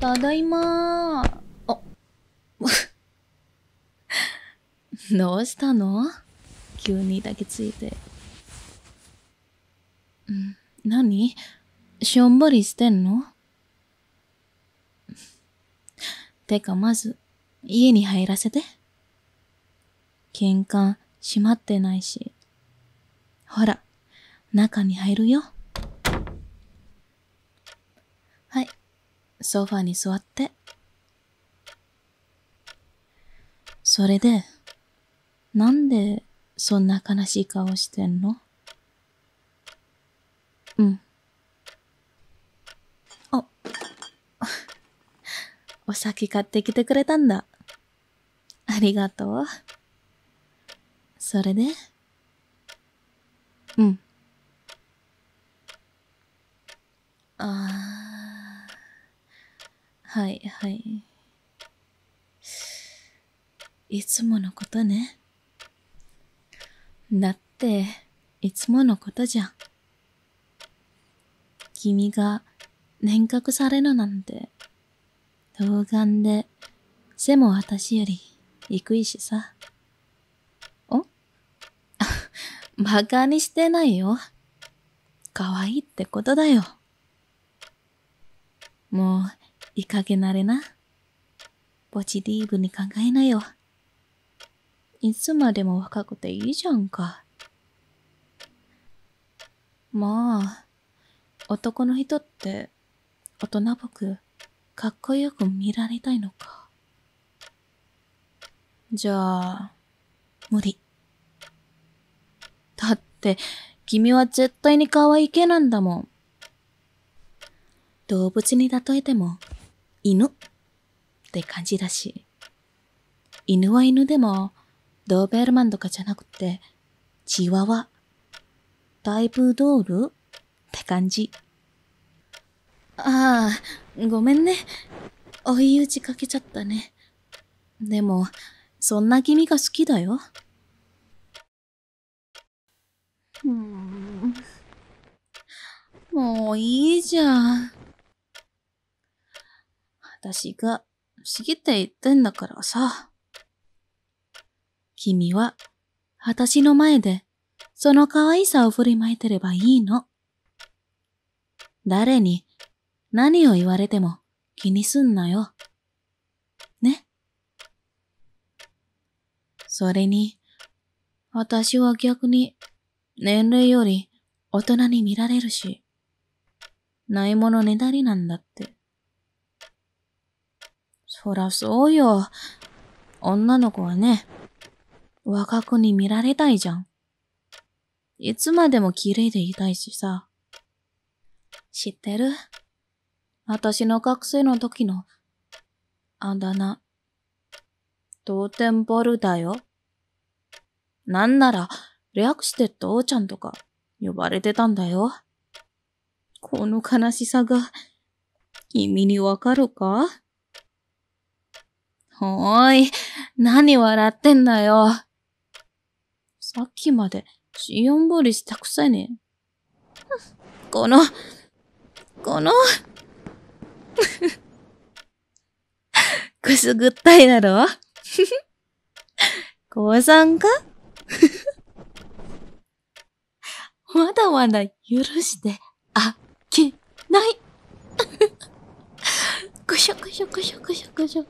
ただいまー。あ。どうしたの急に抱きついて。ん何しょんぼりしてんのてかまず、家に入らせて。玄関閉まってないし。ほら、中に入るよ。ソファに座って。それで、なんでそんな悲しい顔してんのうん。あ、お酒買ってきてくれたんだ。ありがとう。それでうん。ああ。はいはいいつものことねだっていつものことじゃん君が年覚されるなんて童顔で背も私より低いしさおバカ にしてないよ可愛いってことだよもういい加減なれな。ぼちディブに考えなよ。いつまでも若くていいじゃんか。まあ、男の人って、大人っぽく、かっこよく見られたいのか。じゃあ、無理。だって、君は絶対に可愛い系なんだもん。動物に例えても、犬って感じだし。犬は犬でも、ドーベルマンとかじゃなくて、チワワ、だイプドールって感じ。ああ、ごめんね。追い打ちかけちゃったね。でも、そんな君が好きだよ。うん。もういいじゃん。私が不思議って言ってんだからさ。君は、私の前で、その可愛さを振りまいてればいいの。誰に、何を言われても気にすんなよ。ね。それに、私は逆に、年齢より大人に見られるし、ないものねだりなんだって。そらそうよ。女の子はね、若くに見られたいじゃん。いつまでも綺麗でいたいしさ。知ってる私の学生の時のあだ名。同点ボルだよ。なんなら、略して父ちゃんとか呼ばれてたんだよ。この悲しさが、君にわかるかおい、何笑ってんだよ。さっきまで、しおんぼりしたくせに。この、このくすぐったいだろ降参かまだまだ許してあけない。くしょくしょくしょくしょくしょ。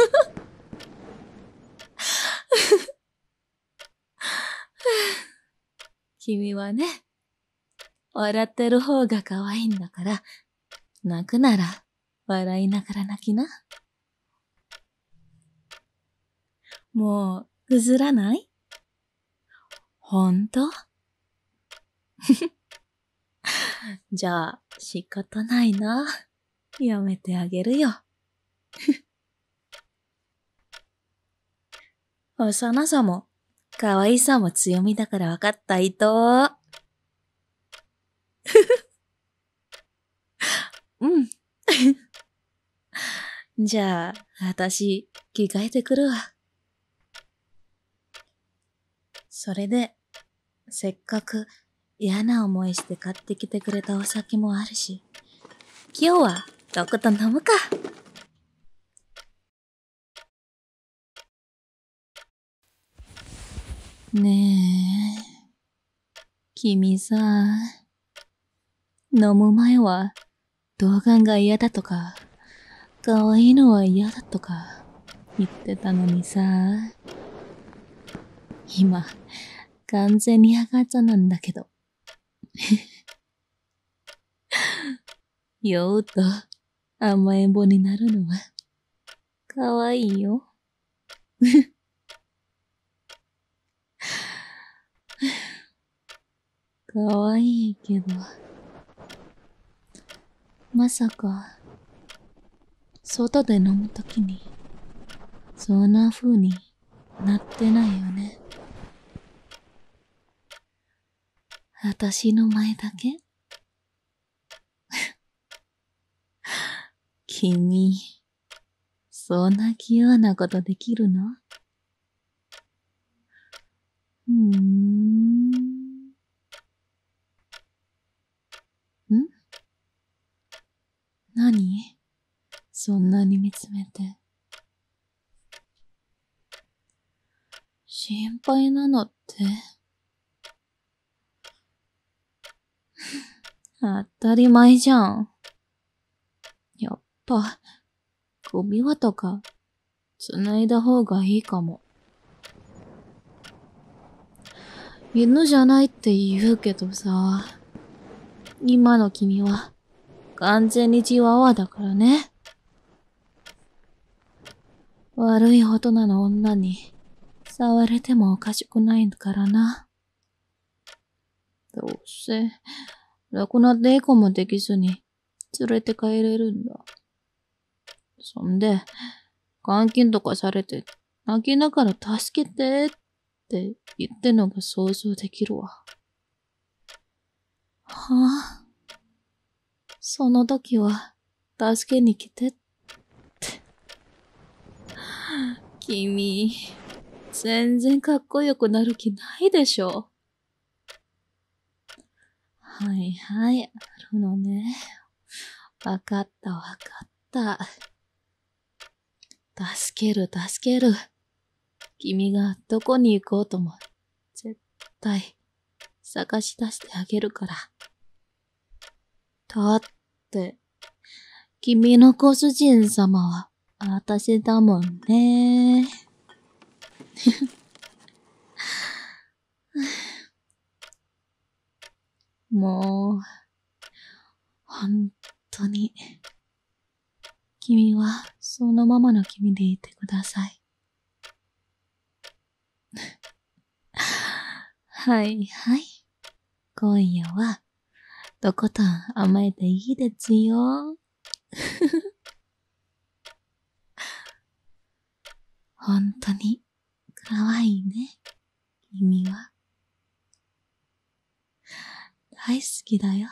君はね、笑ってる方が可愛いんだから、泣くなら笑いながら泣きな。もう、うずらないほんとじゃあ、仕方ないな。やめてあげるよ。幼さも、可愛さも強みだから分かった伊藤。うん。じゃあ、私、着替えてくるわ。それで、せっかく嫌な思いして買ってきてくれたお酒もあるし、今日はとこと飲むか。ねえ、君さ、飲む前は、童顔が嫌だとか、可愛いのは嫌だとか、言ってたのにさ、今、完全に赤ちゃんなんだけど。酔うと甘えん坊になるのは、可愛いよ。かわいいけど。まさか、外で飲むときに、そんな風になってないよね。私の前だけ 君、そんな器用なことできるのうーん。何そんなに見つめて。心配なのって 当たり前じゃん。やっぱ、ゴミ輪とか、繋いだ方がいいかも。犬じゃないって言うけどさ、今の君は、完全にチワワだからね。悪い大人の女に触れてもおかしくないからな。どうせ、楽なデコもできずに連れて帰れるんだ。そんで、監禁とかされて泣きながら助けてって言ってのが想像できるわ。はぁ、あ、その時は、助けに来てって。君、全然かっこよくなる気ないでしょ。はいはい、あるのね。わかったわかった。助ける助ける。君がどこに行こうとも、絶対、探し出してあげるから。だって、君のご主人様は、私だもんね。もう、本当に、君はそのままの君でいてください。はいはい。今夜は、とことん甘えていいですよ。本当に可愛いね、君は。大好きだよ。